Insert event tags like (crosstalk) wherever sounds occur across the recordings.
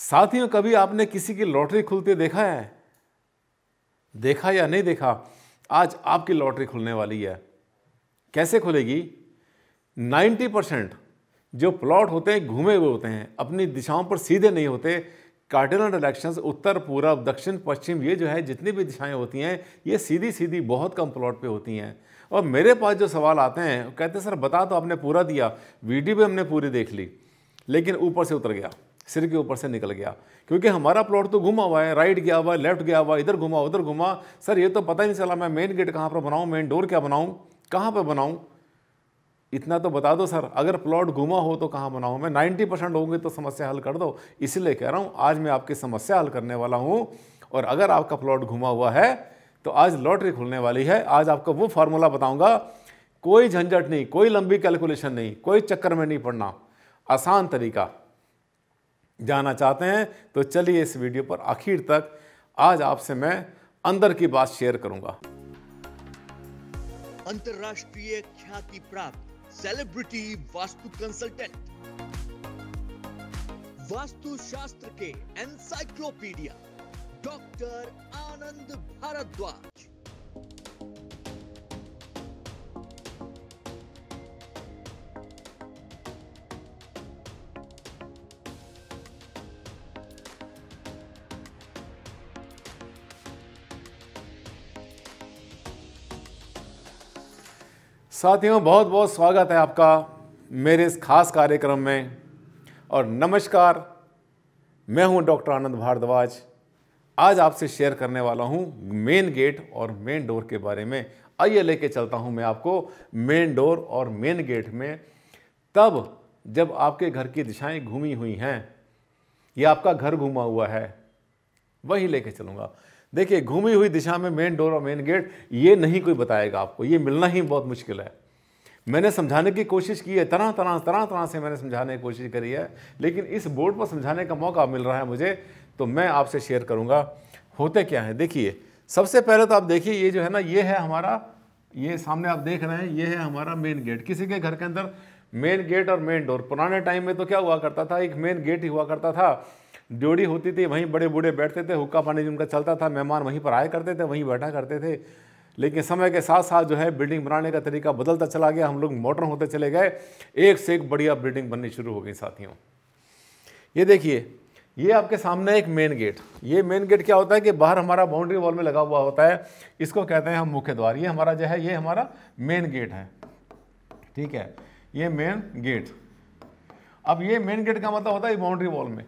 साथियों कभी आपने किसी की लॉटरी खुलते देखा है देखा या नहीं देखा आज आपकी लॉटरी खुलने वाली है कैसे खुलेगी 90 परसेंट जो प्लॉट होते हैं घूमे हुए होते हैं अपनी दिशाओं पर सीधे नहीं होते कार्डिनल डायरेक्शन उत्तर पूर्व दक्षिण पश्चिम ये जो है जितनी भी दिशाएं होती हैं ये सीधी सीधी बहुत कम प्लॉट पे होती हैं और मेरे पास जो सवाल आते हैं कहते हैं सर बता तो आपने पूरा दिया वीडियो भी हमने पूरी देख ली लेकिन ऊपर से उतर गया सिर के ऊपर से निकल गया क्योंकि हमारा प्लॉट तो घुमा हुआ है राइट गया हुआ है लेफ्ट गया हुआ इधर घुमा उधर घुमा सर ये तो पता ही नहीं चला मैं मेन गेट कहाँ पर बनाऊँ मेन डोर क्या बनाऊँ कहाँ पर बनाऊँ इतना तो बता दो सर अगर प्लॉट घुमा हो तो कहाँ बनाऊँ मैं नाइन्टी परसेंट होंगे तो समस्या हल कर दो इसलिए कह रहा हूँ आज मैं आपकी समस्या हल करने वाला हूँ और अगर आपका प्लॉट घुमा हुआ है तो आज लॉटरी खुलने वाली है आज आपको वो फार्मूला बताऊंगा कोई झंझट नहीं कोई लंबी कैलकुलेशन नहीं कोई चक्कर में नहीं पड़ना आसान तरीका जाना चाहते हैं तो चलिए इस वीडियो पर आखिर तक आज आपसे मैं अंदर की बात शेयर करूंगा अंतरराष्ट्रीय ख्याति प्राप्त सेलिब्रिटी वास्तु कंसल्टेंट वास्तु शास्त्र के एनसाइक्लोपीडिया डॉक्टर आनंद भारद्वाज साथियों बहुत बहुत स्वागत है आपका मेरे इस खास कार्यक्रम में और नमस्कार मैं हूं डॉक्टर आनंद भारद्वाज आज आपसे शेयर करने वाला हूं मेन गेट और मेन डोर के बारे में आइए लेके चलता हूं मैं आपको मेन डोर और मेन गेट में तब जब आपके घर की दिशाएं घूमी हुई हैं या आपका घर घूमा हुआ है वही लेके चलूँगा देखिए घूमी हुई दिशा में मेन डोर और मेन गेट ये नहीं कोई बताएगा आपको ये मिलना ही बहुत मुश्किल है मैंने समझाने की कोशिश की है तरह तरह तरह तरह से मैंने समझाने की कोशिश करी है लेकिन इस बोर्ड पर समझाने का मौका मिल रहा है मुझे तो मैं आपसे शेयर करूँगा होते क्या हैं देखिए सबसे पहले तो आप देखिए ये जो है ना ये है हमारा ये सामने आप देख रहे हैं ये है हमारा मेन गेट किसी के घर के अंदर मेन गेट और मेन डोर पुराने टाइम में तो क्या हुआ करता था एक मेन गेट ही हुआ करता था ड्योड़ी होती थी वहीं बड़े बूढ़े बैठते थे हुक्का पानी उनका चलता था मेहमान वहीं पर आया करते थे वहीं बैठा करते थे लेकिन समय के साथ साथ जो है बिल्डिंग बनाने का तरीका बदलता चला गया हम लोग मॉडर्न होते चले गए एक से एक बढ़िया बिल्डिंग बननी शुरू हो गई साथियों ये देखिए ये आपके सामने एक मेन गेट ये मेन गेट क्या होता है कि बाहर हमारा बाउंड्री वॉल में लगा हुआ होता है इसको कहते हैं हम मुख्य द्वार ये हमारा जो है ये हमारा मेन गेट है ठीक है ये मेन गेट अब ये मेन गेट का मतलब होता है बाउंड्री वॉल में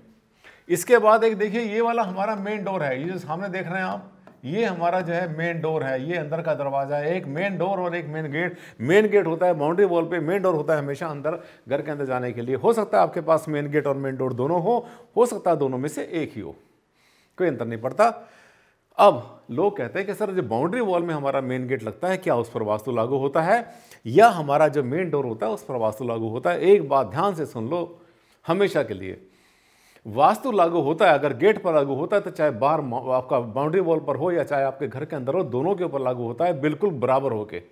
इसके बाद एक देखिए ये वाला हमारा मेन डोर है ये जो सामने देख रहे हैं आप ये हमारा जो है मेन डोर है ये अंदर का दरवाजा है एक मेन डोर और एक मेन गेट मेन गेट होता है बाउंड्री वॉल पे मेन डोर होता है हमेशा अंदर घर के अंदर जाने के लिए हो सकता है आपके पास मेन गेट और मेन डोर दोनों हो हो सकता है दोनों में से एक ही हो कोई अंतर नहीं पड़ता अब लोग कहते हैं कि सर जो बाउंड्री वॉल में हमारा मेन गेट लगता है क्या उस पर वास्तु लागू होता है या हमारा जो मेन डोर होता है उस पर वास्तु लागू होता है एक बात ध्यान से सुन लो हमेशा के लिए वास्तु लागू होता है अगर गेट पर लागू होता है तो चाहे बाहर आपका बाउंड्री वॉल पर हो या चाहे आपके घर के अंदर हो दोनों के ऊपर लागू होता है बिल्कुल बराबर होके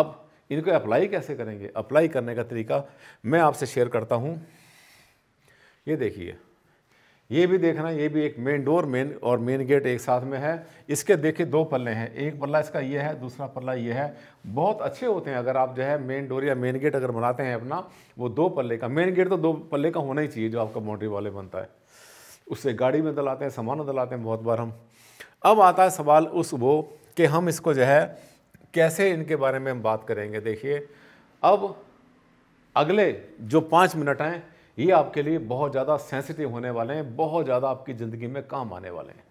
अब इनको अप्लाई कैसे करेंगे अप्लाई करने का तरीका मैं आपसे शेयर करता हूं ये देखिए ये भी देखना ये भी एक मेन डोर मेन और मेन गेट एक साथ में है इसके देखिए दो पल्ले हैं एक पल्ला इसका ये है दूसरा पल्ला ये है बहुत अच्छे होते हैं अगर आप जो है मेन डोर या मेन गेट अगर बनाते हैं अपना वो दो पल्ले का मेन गेट तो दो पल्ले का होना ही चाहिए जो आपका बाउंड्री वाले बनता है उससे गाड़ी में दलाते हैं सामान दलाते हैं बहुत बार हम अब आता है सवाल उस वो कि हम इसको जो है कैसे इनके बारे में हम बात करेंगे देखिए अब अगले जो पाँच मिनट हैं ये आपके लिए बहुत ज़्यादा सेंसिटिव होने वाले हैं बहुत ज़्यादा आपकी ज़िंदगी में काम आने वाले हैं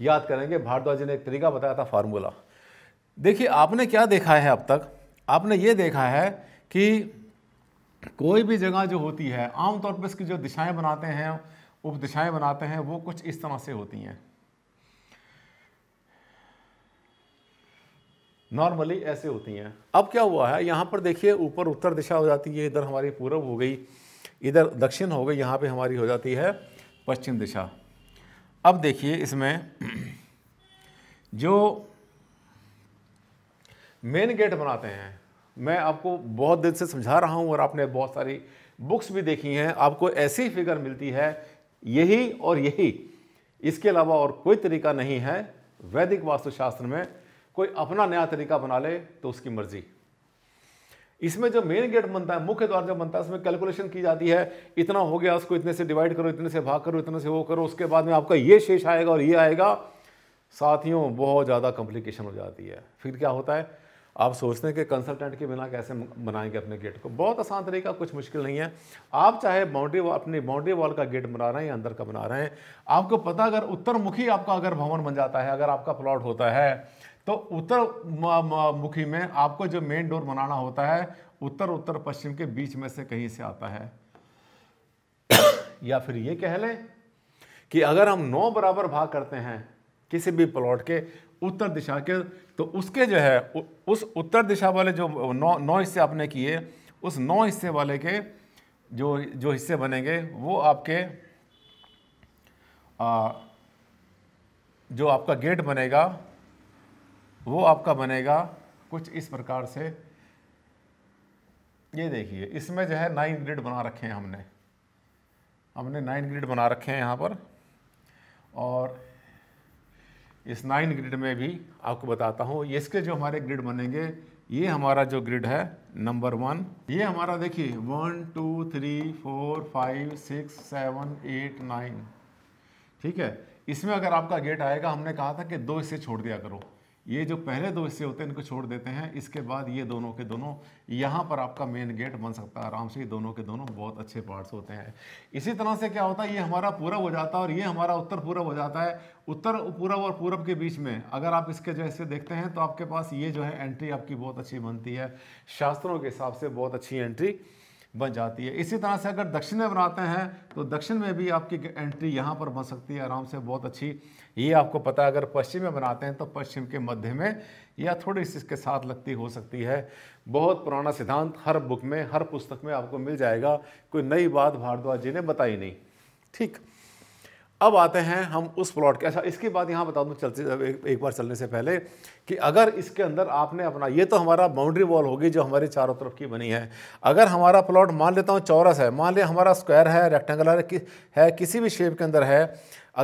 याद करेंगे भारद्वाज जी ने एक तरीका बताया था फार्मूला देखिए आपने क्या देखा है अब तक आपने ये देखा है कि कोई भी जगह जो होती है आमतौर पर इसकी जो दिशाएं बनाते हैं उप दिशाएं बनाते हैं वो कुछ इस तरह से होती हैं नॉर्मली ऐसे होती हैं अब क्या हुआ है यहाँ पर देखिए ऊपर उत्तर दिशा हो जाती है इधर हमारी पूरब हो गई इधर दक्षिण हो गई यहाँ पे हमारी हो जाती है पश्चिम दिशा अब देखिए इसमें (clears throat) जो मेन गेट बनाते हैं मैं आपको बहुत दिन से समझा रहा हूँ और आपने बहुत सारी बुक्स भी देखी हैं आपको ऐसी फिगर मिलती है यही और यही इसके अलावा और कोई तरीका नहीं है वैदिक वास्तुशास्त्र में कोई अपना नया तरीका बना ले तो उसकी मर्ज़ी इसमें जो मेन गेट बनता है मुख्य द्वार जो बनता है उसमें कैलकुलेशन की जाती है इतना हो गया उसको इतने से डिवाइड करो इतने से भाग करो इतने से वो करो उसके बाद में आपका ये शेष आएगा और ये आएगा साथियों बहुत ज़्यादा कॉम्प्लिकेशन हो जाती है फिर क्या होता है आप सोचते हैं कि कंसल्टेंट के बिना कैसे बनाएंगे अपने गेट को बहुत आसान तरीका कुछ मुश्किल नहीं है आप चाहे बाउंड्री अपनी बाउंड्री वॉल का गेट बना रहे हैं या अंदर का बना रहे हैं आपको पता अगर उत्तर मुखी आपका अगर भवन बन जाता है अगर आपका प्लॉट होता है तो उत्तर मुखी में आपको जो मेन डोर बनाना होता है उत्तर उत्तर पश्चिम के बीच में से कहीं से आता है या फिर ये कह लें कि अगर हम नौ बराबर भाग करते हैं किसी भी प्लॉट के उत्तर दिशा के तो उसके जो है उस उत्तर दिशा वाले जो नौ नौ हिस्से आपने किए उस नौ हिस्से वाले के जो जो हिस्से बनेंगे वो आपके आ, जो आपका गेट बनेगा वो आपका बनेगा कुछ इस प्रकार से ये देखिए इसमें जो है नाइन ग्रिड बना रखे हैं हमने हमने नाइन ग्रिड बना रखे हैं यहाँ पर और इस नाइन ग्रिड में भी आपको बताता हूँ इसके जो हमारे ग्रिड बनेंगे ये हमारा जो ग्रिड है नंबर वन ये हमारा देखिए one two three four five six seven eight nine ठीक है इसमें अगर आपका गेट आएगा हमने कहा था कि दो इसे छोड़ दिया करो ये जो पहले दो हिस्से होते हैं इनको छोड़ देते हैं इसके बाद ये दोनों के दोनों यहाँ पर आपका मेन गेट बन सकता है आराम से ये दोनों के दोनों बहुत अच्छे पार्ट्स होते हैं इसी तरह से क्या होता है ये हमारा पूरब हो जाता है और ये हमारा उत्तर पूरब हो जाता है उत्तर पूरब और पूरब के बीच में अगर आप इसके जो हिस्से देखते हैं तो आपके पास ये जो है एंट्री आपकी बहुत अच्छी बनती है शास्त्रों के हिसाब से बहुत अच्छी एंट्री बन जाती है इसी तरह से अगर दक्षिण में बनाते हैं तो दक्षिण में भी आपकी एंट्री यहाँ पर बन सकती है आराम से बहुत अच्छी ये आपको पता है अगर पश्चिम में बनाते हैं तो पश्चिम के मध्य में या थोड़ी सी इसके साथ लगती हो सकती है बहुत पुराना सिद्धांत हर बुक में हर पुस्तक में आपको मिल जाएगा कोई नई बात भारद्वाज जी ने बताई नहीं ठीक अब आते हैं हम उस प्लॉट के अच्छा इसके बाद यहाँ बता दूँ चलते एक, एक बार चलने से पहले कि अगर इसके अंदर आपने अपना ये तो हमारा बाउंड्री वॉल होगी जो हमारे चारों तरफ की बनी है अगर हमारा प्लॉट मान लेता हूँ चौरस है मान लिया हमारा स्क्वायर है रेक्टेंगुलर कि, है किसी भी शेप के अंदर है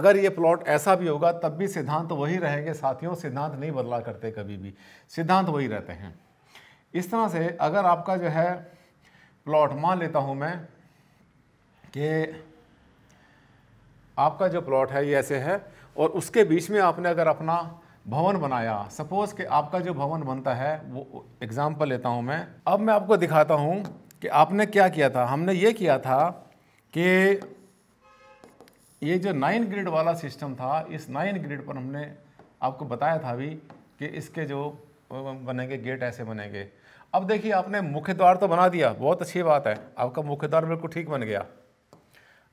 अगर ये प्लॉट ऐसा भी होगा तब भी सिद्धांत तो वही रहेंगे साथियों सिद्धांत नहीं बदला करते कभी भी सिद्धांत वही रहते हैं इस तरह से अगर आपका जो है प्लॉट मान लेता हूँ मैं कि आपका जो प्लॉट है ये ऐसे है और उसके बीच में आपने अगर अपना भवन बनाया सपोज़ कि आपका जो भवन बनता है वो एग्ज़ाम्पल लेता हूँ मैं अब मैं आपको दिखाता हूँ कि आपने क्या किया था हमने ये किया था कि ये जो नाइन ग्रिड वाला सिस्टम था इस नाइन ग्रिड पर हमने आपको बताया था अभी कि इसके जो बनेंगे गेट ऐसे बनेंगे अब देखिए आपने मुख्य द्वार तो बना दिया बहुत अच्छी बात है आपका मुख्य द्वार बिल्कुल ठीक बन गया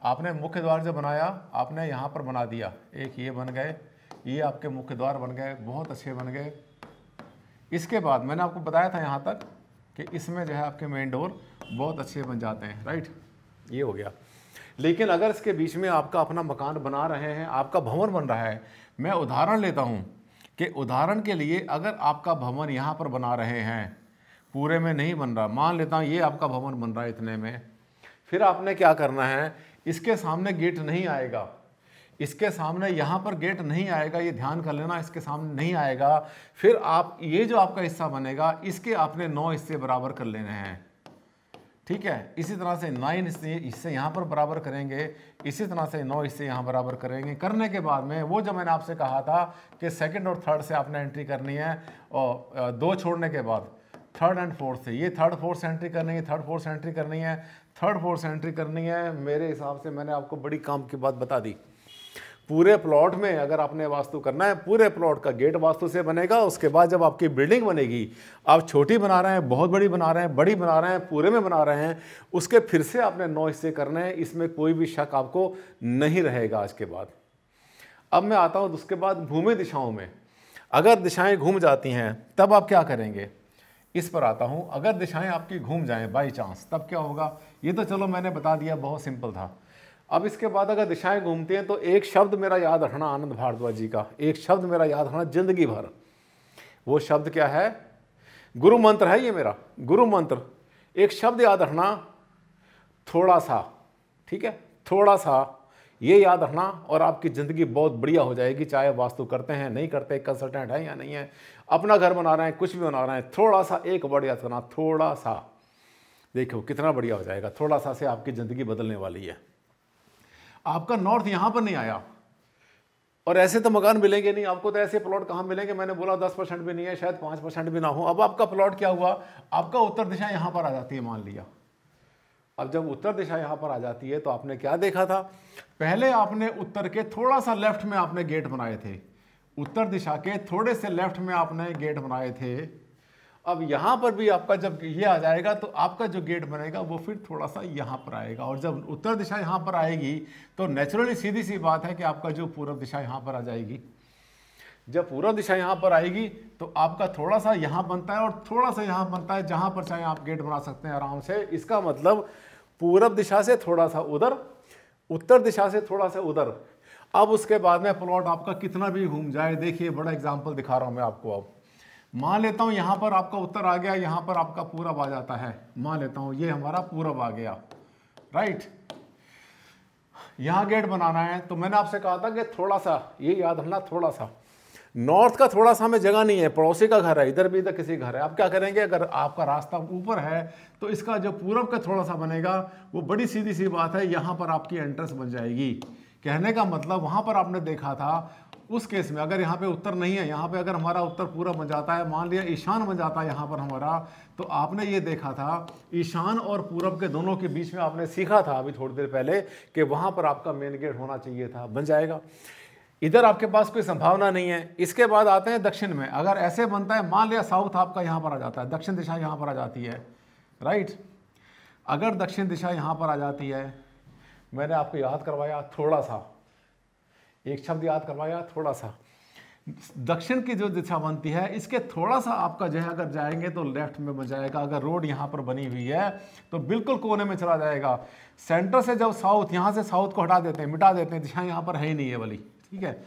आपने मुख्य द्वार जो बनाया आपने यहाँ पर बना दिया एक ये बन गए ये आपके मुख्य द्वार बन गए बहुत अच्छे बन गए इसके बाद मैंने आपको बताया था यहाँ तक कि इसमें जो है आपके मेन डोर बहुत अच्छे बन जाते हैं राइट ये हो गया लेकिन अगर इसके बीच में आपका अपना मकान बना रहे हैं आपका भवन बन रहा है मैं उदाहरण लेता हूँ कि उदाहरण के लिए अगर आपका भवन यहाँ पर बना रहे हैं पूरे में नहीं बन रहा मान लेता हूँ ये आपका भवन बन रहा है इतने में फिर आपने क्या करना है इसके सामने गेट नहीं आएगा इसके सामने यहाँ पर गेट नहीं आएगा ये ध्यान कर लेना इसके सामने नहीं आएगा फिर आप ये जो आपका हिस्सा बनेगा इसके आपने नौ हिस्से बराबर कर लेने हैं ठीक है इसी तरह से नाइन हिस्से हिस्से यहाँ पर बराबर करेंगे इसी तरह से नौ हिस्से यहाँ बराबर करेंगे करने के बाद में वो जो मैंने आपसे कहा था कि सेकेंड और थर्ड से आपने एंट्री करनी है और दो छोड़ने के बाद थर्ड एंड फोर्थ से ये थर्ड फोर्थ एंट्री करनी है थर्ड फोर्थ एंट्री करनी है थर्ड फोर्थ एंट्री करनी है मेरे हिसाब से मैंने आपको बड़ी काम की बात बता दी पूरे प्लॉट में अगर आपने वास्तु करना है पूरे प्लॉट का गेट वास्तु से बनेगा उसके बाद जब आपकी बिल्डिंग बनेगी आप छोटी बना रहे हैं बहुत बड़ी बना रहे हैं बड़ी बना रहे हैं पूरे में बना रहे हैं उसके फिर से आपने नौ हिस्से करने हैं इसमें कोई भी शक आपको नहीं रहेगा आज के बाद अब मैं आता हूँ उसके बाद भूमि दिशाओं में अगर दिशाएं घूम जाती हैं तब आप क्या करेंगे इस पर आता हूँ अगर दिशाएं आपकी घूम जाएं बाई चांस तब क्या होगा ये तो चलो मैंने बता दिया बहुत सिंपल था अब इसके बाद अगर दिशाएं घूमती हैं तो एक शब्द मेरा याद रखना आनंद भारद्वाज जी का एक शब्द मेरा याद रखना जिंदगी भर वो शब्द क्या है गुरु मंत्र है ये मेरा गुरु मंत्र एक शब्द याद रखना थोड़ा सा ठीक है थोड़ा सा ये याद रखना और आपकी ज़िंदगी बहुत बढ़िया हो जाएगी चाहे वास्तु करते हैं नहीं करते कंसल्टेंट हैं या नहीं है अपना घर बना रहे हैं कुछ भी बना रहे हैं थोड़ा सा एक वर्ड याद करना थोड़ा सा देखो कितना बढ़िया हो जाएगा थोड़ा सा से आपकी ज़िंदगी बदलने वाली है आपका नॉर्थ यहाँ पर नहीं आया और ऐसे तो मकान मिलेंगे नहीं आपको तो ऐसे प्लॉट कहाँ मिलेंगे मैंने बोला दस परसेंट भी नहीं है शायद पाँच परसेंट भी ना हो अब आपका प्लॉट क्या हुआ आपका उत्तर दिशा यहाँ पर आ जाती है मान लिया अब जब उत्तर दिशा यहाँ पर आ जाती है तो आपने क्या देखा था पहले आपने उत्तर के थोड़ा सा लेफ्ट में आपने गेट बनाए थे उत्तर दिशा के थोड़े से लेफ्ट में आपने गेट बनाए थे अब यहाँ पर भी आपका जब ये आ जाएगा तो आपका जो गेट बनेगा वो फिर थोड़ा सा यहाँ पर आएगा और जब उत्तर दिशा यहाँ पर आएगी तो नेचुरली सीधी सी बात है कि आपका जो पूर्व दिशा यहाँ पर आ जाएगी जब पूर्व दिशा यहाँ पर आएगी तो आपका थोड़ा सा यहाँ बनता है और थोड़ा सा यहाँ बनता है जहाँ पर चाहे आप गेट बना सकते हैं आराम से इसका मतलब पूर्व दिशा से थोड़ा सा उधर उत्तर दिशा से थोड़ा सा उधर अब उसके बाद में प्लॉट आपका कितना भी घूम जाए देखिए बड़ा एग्जाम्पल दिखा रहा हूँ मैं आपको अब मान लेता हूँ यहाँ पर आपका उत्तर आ गया यहाँ पर आपका पूरब आ जाता है मान लेता हूँ ये हमारा पूरब आ गया राइट यहाँ गेट बनाना है तो मैंने आपसे कहा था कि थोड़ा सा ये याद रखना थोड़ा सा नॉर्थ का थोड़ा सा हमें जगह नहीं है पड़ोसी का घर है इधर भी इधर किसी घर है आप क्या करेंगे अगर आपका रास्ता ऊपर है तो इसका जो पूरब का थोड़ा सा बनेगा वो बड़ी सीधी सी बात है यहाँ पर आपकी एंट्रेंस बन जाएगी कहने का मतलब वहाँ पर आपने देखा था उस केस में अगर यहाँ पे उत्तर नहीं है यहाँ पे अगर हमारा उत्तर पूरा बन जाता है मान लिया ईशान बन जाता है यहाँ पर हमारा तो आपने ये देखा था ईशान और पूरब के दोनों के बीच में आपने सीखा था अभी थोड़ी देर पहले कि वहाँ पर आपका मेन गेट होना चाहिए था बन जाएगा इधर आपके पास कोई संभावना नहीं है इसके बाद आते हैं दक्षिण में अगर ऐसे बनता है मान लिया साउथ आपका यहाँ पर आ जाता है दक्षिण दिशा यहाँ पर आ जाती है राइट अगर दक्षिण दिशा यहाँ पर आ जाती है मैंने आपको याद करवाया थोड़ा सा एक शब्द याद करवाया थोड़ा सा दक्षिण की जो दिशा बनती है इसके थोड़ा सा आपका जो है अगर जाएंगे तो लेफ्ट में बन जाएगा अगर रोड यहाँ पर बनी हुई है तो बिल्कुल कोने में चला जाएगा सेंटर से जब साउथ यहाँ से साउथ को हटा देते हैं मिटा देते हैं दिशा यहाँ पर है ही नहीं है वाली ठीक है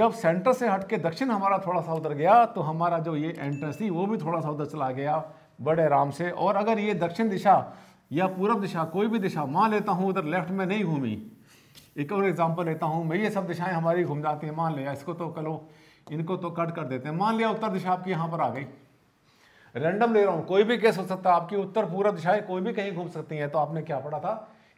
जब सेंटर से हट के दक्षिण हमारा थोड़ा सा उधर गया तो हमारा जो ये एंट्रेंस थी वो भी थोड़ा सा उधर चला गया बड़े आराम से और अगर ये दक्षिण दिशा या पूर्व दिशा कोई भी दिशा मान लेता हूँ उधर लेफ्ट में नहीं घूमी एक और एग्जाम्पल लेता हूँ मैं ये सब दिशाएं हमारी घूम जाती हैं मान लिया इसको तो कलो इनको तो कट कर देते हैं मान लिया उत्तर दिशा आपकी यहाँ पर आ गई रैंडम ले रहा हूँ कोई भी केस हो सकता है आपकी उत्तर पूर्व दिशाएं कोई भी कहीं घूम सकती हैं तो आपने क्या पढ़ा था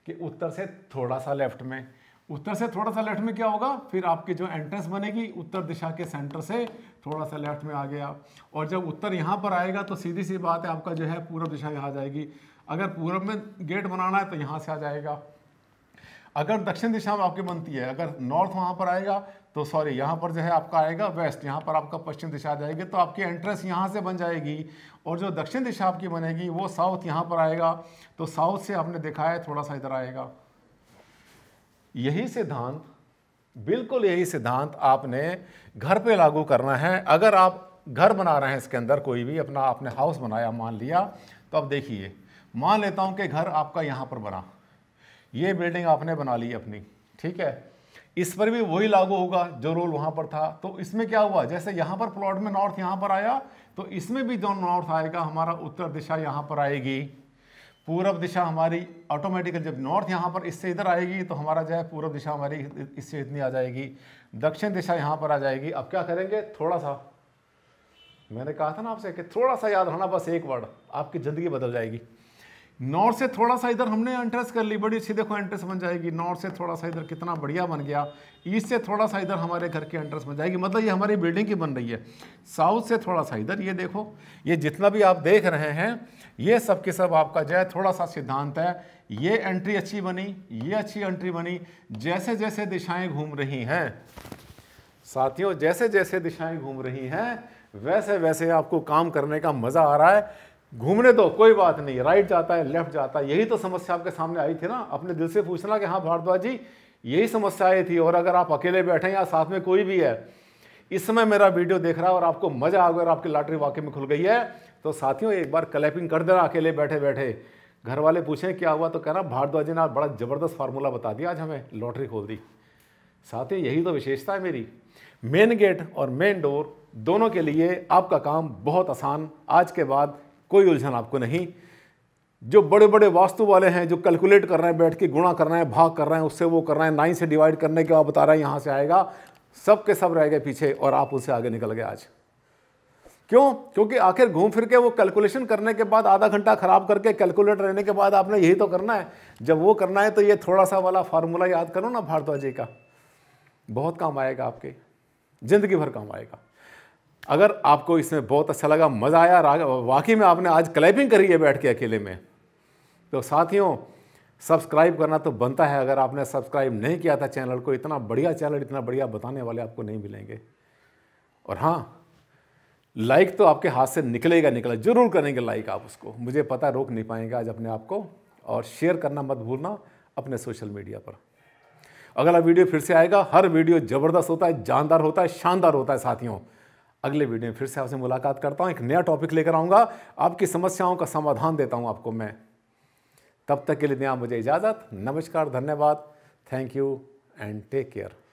कि उत्तर से थोड़ा सा लेफ्ट में उत्तर से थोड़ा सा लेफ्ट में क्या होगा फिर आपकी जो एंट्रेंस बनेगी उत्तर दिशा के सेंटर से थोड़ा सा लेफ्ट में आ गया और जब उत्तर यहाँ पर आएगा तो सीधी सी बात है आपका जो है पूर्व दिशा यहाँ जाएगी अगर पूर्व में गेट बनाना है तो यहाँ से आ जाएगा अगर दक्षिण दिशा में आपकी बनती है अगर नॉर्थ वहाँ पर आएगा तो सॉरी यहाँ पर जो है आपका आएगा वेस्ट यहाँ पर आपका पश्चिम दिशा आ जाएगी तो आपकी एंट्रेंस यहाँ से बन जाएगी और जो दक्षिण दिशा आपकी बनेगी वो साउथ यहाँ पर आएगा तो साउथ से आपने देखा है थोड़ा सा इधर आएगा यही सिद्धांत बिल्कुल यही सिद्धांत आपने घर पे लागू करना है अगर आप घर बना रहे हैं इसके अंदर कोई भी अपना आपने हाउस बनाया मान लिया तो अब देखिए मान लेता हूं कि घर आपका यहां पर बना ये बिल्डिंग आपने बना ली अपनी ठीक है इस पर भी वही लागू होगा जो रोल वहां पर था तो इसमें क्या हुआ जैसे यहां पर प्लॉट में नॉर्थ यहां पर आया तो इसमें भी जो नॉर्थ आएगा हमारा उत्तर दिशा यहां पर आएगी पूरब दिशा हमारी ऑटोमेटिकली जब नॉर्थ यहां पर इससे इधर आएगी तो हमारा जो है पूर्व दिशा हमारी इससे इतनी आ जाएगी दक्षिण दिशा यहां पर आ जाएगी अब क्या करेंगे थोड़ा सा मैंने कहा था ना आपसे कि थोड़ा सा याद रहना बस एक वर्ड आपकी ज़िंदगी बदल जाएगी नॉर्थ से थोड़ा सा इधर हमने एंट्रेंस कर ली बड़ी अच्छी देखो एंट्रेंस बन जाएगी नॉर्थ से थोड़ा सा इधर कितना बढ़िया बन गया ईस्ट से थोड़ा सा इधर हमारे घर के एंट्रेंस बन जाएगी मतलब ये हमारी बिल्डिंग की बन रही है साउथ से थोड़ा सा इधर ये देखो ये जितना भी आप देख रहे हैं ये सब के सब आपका जो है थोड़ा सा सिद्धांत है ये एंट्री अच्छी बनी ये अच्छी एंट्री बनी जैसे जैसे दिशाएँ घूम रही हैं साथियों जैसे जैसे दिशाएँ घूम रही हैं वैसे वैसे आपको काम करने का मज़ा आ रहा है घूमने दो कोई बात नहीं राइट जाता है लेफ्ट जाता है यही तो समस्या आपके सामने आई थी ना अपने दिल से पूछना कि हाँ भारद्वाज जी यही समस्याएं थी और अगर आप अकेले बैठे हैं या साथ में कोई भी है इस समय मेरा वीडियो देख रहा है और आपको मजा आ गया और आपकी लॉटरी वाकई में खुल गई है तो साथियों एक बार क्लैपिंग कर देना अकेले बैठे बैठे घर वाले पूछें क्या हुआ तो कहना भारद्वाज जी ने बड़ा ज़बरदस्त फार्मूला बता दिया आज हमें लॉटरी खोल दी साथियों यही तो विशेषता है मेरी मेन गेट और मेन डोर दोनों के लिए आपका काम बहुत आसान आज के बाद कोई उलझन आपको नहीं जो बड़े बड़े वास्तु वाले हैं जो कैलकुलेट कर रहे हैं बैठ के गुणा कर रहे हैं भाग कर रहे हैं उससे वो कर रहे हैं नाइन से डिवाइड करने के बाद बता रहे हैं यहाँ से आएगा सब के सब रह गए पीछे और आप उससे आगे निकल गए आज क्यों क्योंकि आखिर घूम फिर के वो कैलकुलेशन करने के बाद आधा घंटा खराब करके कैलकुलेट रहने के बाद आपने यही तो करना है जब वो करना है तो ये थोड़ा सा वाला फार्मूला याद करो ना भारद्वाजी का बहुत काम आएगा आपके ज़िंदगी भर काम आएगा अगर आपको इसमें बहुत अच्छा लगा मज़ा आया वाकई में आपने आज क्लैपिंग करी है बैठ के अकेले में तो साथियों सब्सक्राइब करना तो बनता है अगर आपने सब्सक्राइब नहीं किया था चैनल को इतना बढ़िया चैनल इतना बढ़िया बताने वाले आपको नहीं मिलेंगे और हाँ लाइक तो आपके हाथ से निकलेगा निकला जरूर करेंगे लाइक आप उसको मुझे पता रोक नहीं पाएंगे आज अपने आप को और शेयर करना मत भूलना अपने सोशल मीडिया पर अगला वीडियो फिर से आएगा हर वीडियो ज़बरदस्त होता है जानदार होता है शानदार होता है साथियों अगले वीडियो में फिर से आपसे मुलाकात करता हूँ एक नया टॉपिक लेकर आऊँगा आपकी समस्याओं का समाधान देता हूँ आपको मैं तब तक के लिए दें मुझे इजाज़त नमस्कार धन्यवाद thank you and take care